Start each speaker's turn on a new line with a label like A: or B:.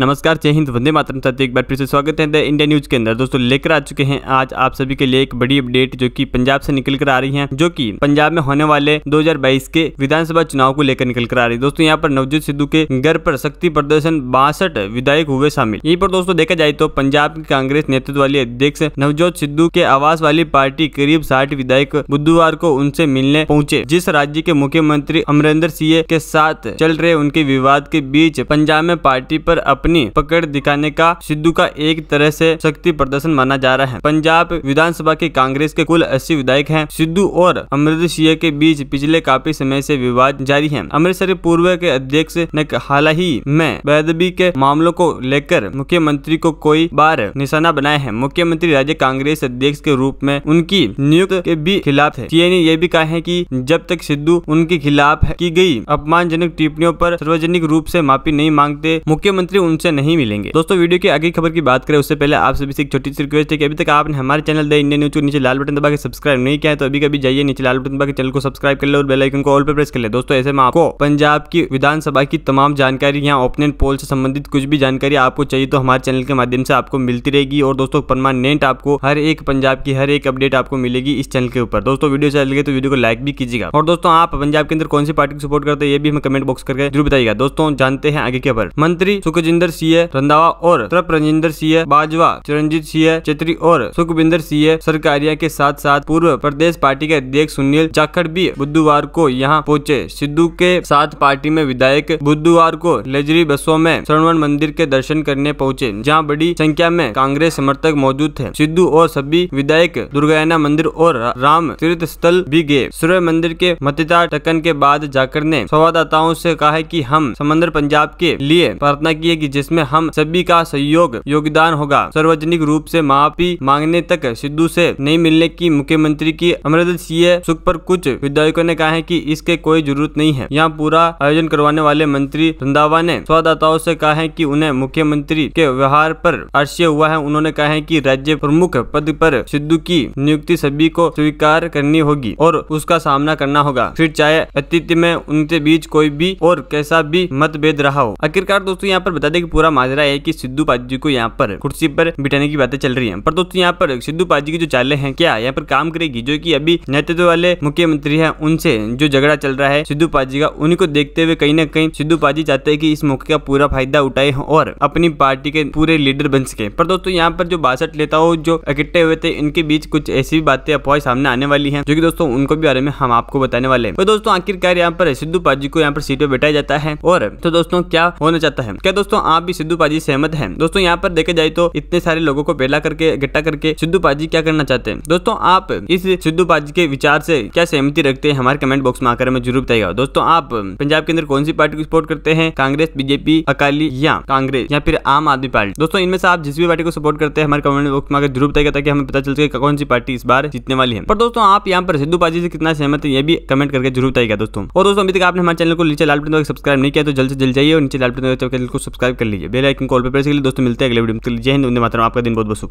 A: नमस्कार जय हिंद वंदे मातरम साथ एक बार फिर से स्वागत है द इंडिया न्यूज़ के अंदर दोस्तों लेकर आ चुके हैं आज आप सभी के लिए एक बड़ी अपडेट जो कि पंजाब से निकल कर आ रही है जो कि पंजाब में होने वाले 2022 के विधानसभा चुनाव को लेकर निकल कर आ रही है दोस्तों यहाँ पर नवजोत सिद्धू के घर पर शक्ति प्रदर्शन बासठ विधायक हुए शामिल यही पर दोस्तों देखा जाए तो पंजाब की कांग्रेस नेतृत्व वाली अध्यक्ष नवजोत सिद्धू के आवास वाली पार्टी करीब साठ विधायक बुधवार को उनसे मिलने पहुंचे जिस राज्य के मुख्यमंत्री अमरिंदर सिंह के साथ चल रहे उनके विवाद के बीच पंजाब में पार्टी आरोप अपने अपनी पकड़ दिखाने का सिद्धू का एक तरह से शक्ति प्रदर्शन माना जा रहा है पंजाब विधानसभा के कांग्रेस के कुल अस्सी विधायक हैं सिद्धू और अमृत सिंह के बीच पिछले काफी समय से विवाद जारी है अमृतसर पूर्व के अध्यक्ष ने हाल ही में बेदबी के मामलों को लेकर मुख्यमंत्री को कोई बार निशाना बनाया है मुख्यमंत्री राज्य कांग्रेस अध्यक्ष के रूप में उनकी नियुक्त के भी खिलाफ है सीए ये भी कहा है कि जब तक सिद्धू उनके खिलाफ की गई अपमानजनक टिप्पणियों पर सार्वजनिक रूप से माफी नहीं मांगते मुख्यमंत्री उन उनसे नहीं मिलेंगे दोस्तों वीडियो की आगे खबर की बात करें उससे पहले आप सभी से एक छोटी सी रिक्वेस्ट है कि अभी तक आपने हमारे चैनल द इंडियन न्यूज को नीचे लाल बटन दबा के सब्सक्राइब नहीं किया है तो अभी कभी जाइए नीचे लाल बटन दबा के चैनल को सब्सक्राइब कर ले और बेलाइकन को ऑल पर प्रेस कर ले दोस्तों ऐसे में आपको पंजाब की विधानसभा की तमाम जानकारी यहाँ ओपिनियन पोल से संबंधित कुछ भी जानकारी आपको चाहिए तो हमारे चैनल के माध्यम से आपको मिलती रहेगी और दोस्तों परमानेंट आपको हर एक पंजाब की हर एक अपडेट आपको मिलेगी इस चैनल के ऊपर दोस्तों वीडियो चल अच्छा गए तो वीडियो को लाइक भी कीजिएगा और दोस्तों आप पंजाब के अंदर कौन सी पार्टी को सपोर्ट करते हैं ये भी हमें कमेंट बॉक्स करके जरूर बताइएगा दोस्तों जानते हैं आगे की खबर मंत्री सुखजिंदर सुखविंदर सिंह रंधावा और तरफ रजिंदर सिंह बाजवा चरणजीत सिंह चेत्री और सुखविंदर सिंह सरकारिया के साथ साथ पूर्व प्रदेश पार्टी के अध्यक्ष सुनील जाखड़ भी बुधवार को यहाँ पहुँचे सिद्धू के साथ पार्टी में विधायक बुधवार को लेजरी बसों में श्रवण मंदिर के दर्शन करने पहुँचे जहाँ बड़ी संख्या में कांग्रेस समर्थक मौजूद थे सिद्धू और सभी विधायक दुर्गायना मंदिर और राम तीर्थ स्थल भी गए सूर्य मंदिर के मतदाता टकन के बाद जाकर ने संवाददाताओं से कहा कि हम समंदर पंजाब के लिए प्रार्थना की है कि जाएगी जिसमें हम सभी का सहयोग योगदान होगा सार्वजनिक रूप से माफी मांगने तक सिद्धू से नहीं मिलने की मुख्यमंत्री की अमृतसीय सुख पर कुछ विधायकों ने कहा है कि इसके कोई जरूरत नहीं है यहाँ पूरा आयोजन करवाने वाले मंत्री रंधावा ने संवाददाताओं से कहा है कि उन्हें मुख्यमंत्री के व्यवहार पर आश्चर्य हुआ है उन्होंने कहा है कि राज्य प्रमुख पद पर सिद्धू की नियुक्ति सभी को स्वीकार करनी होगी और उसका सामना करना होगा फिर चाहे अतिथि में उनके बीच कोई भी और कैसा भी मतभेद रहा हो आखिरकार दोस्तों यहाँ पर बता दे है कि पूरा माजरा है कि सिद्धू पाजी को यहाँ पर कुर्सी पर बिठाने की बातें चल रही है पर दोस्तों यहाँ पर सिद्धू पाजी की जो चाले हैं क्या यहाँ पर काम करेगी जो की अभी नेतृत्व वाले मुख्यमंत्री है उनसे जो झगड़ा चल रहा है सिद्धू पाजी का उन्हीं को देखते हुए कहीं ना कहीं सिद्धू पाजी चाहते है की इस मौके का पूरा फायदा उठाए और अपनी पार्टी के पूरे लीडर बन सके पर दोस्तों यहाँ पर जो बासठ नेताओं जो इकट्ठे हुए थे इनके बीच कुछ ऐसी भी बातें अफवाह सामने आने वाली है जो की दोस्तों उनको भी बारे में हम आपको बताने वाले हैं दोस्तों आखिरकार यहाँ पर सिद्धू पाजी को यहाँ पर सीटें बैठाया जाता है और तो दोस्तों क्या होना चाहता है क्या दोस्तों आप भी सिद्धू पाजी सहमत है दोस्तों यहाँ पर देखे जाए तो इतने सारे लोगों को बेला करके इकट्ठा करके सिद्धू पाजी क्या करना चाहते हैं दोस्तों आप इस सिद्धू पाजी के विचार से क्या सहमति रखते हैं हमारे कमेंट बॉक्स में आकर हमें जरूर बताइएगा दोस्तों आप पंजाब के अंदर कौन सी पार्टी को सपोर्ट करते हैं कांग्रेस बीजेपी अकाली या कांग्रेस या फिर आम आदमी पार्टी दोस्तों इनमें से आप जिस भी पार्टी को सपोर्ट करते हैं हमारे कमेंट बॉक्स में जरूर बताएगा ताकि हमें पता चल सके कौन सी पार्टी इस बार जीतने वाली है पर दोस्तों आप यहाँ पर सिद्धू पाजी से कितना सहमत है ये भी कमेंट करके जरूर बताएगा दोस्तों और दोस्तों अभी तक आपने हमारे चैनल को नीचे लाल सब्सक्राइब नहीं किया तो जल्द से जल्द जाइए और नीचे लाल को सब्सक्राइब कर लीजिए बेल आइकन कॉल पर प्रेस के लिए दोस्तों मिलते हैं अगले वीडियो में तो जय हिंद वंदे मातरम आपका दिन बहुत बहुत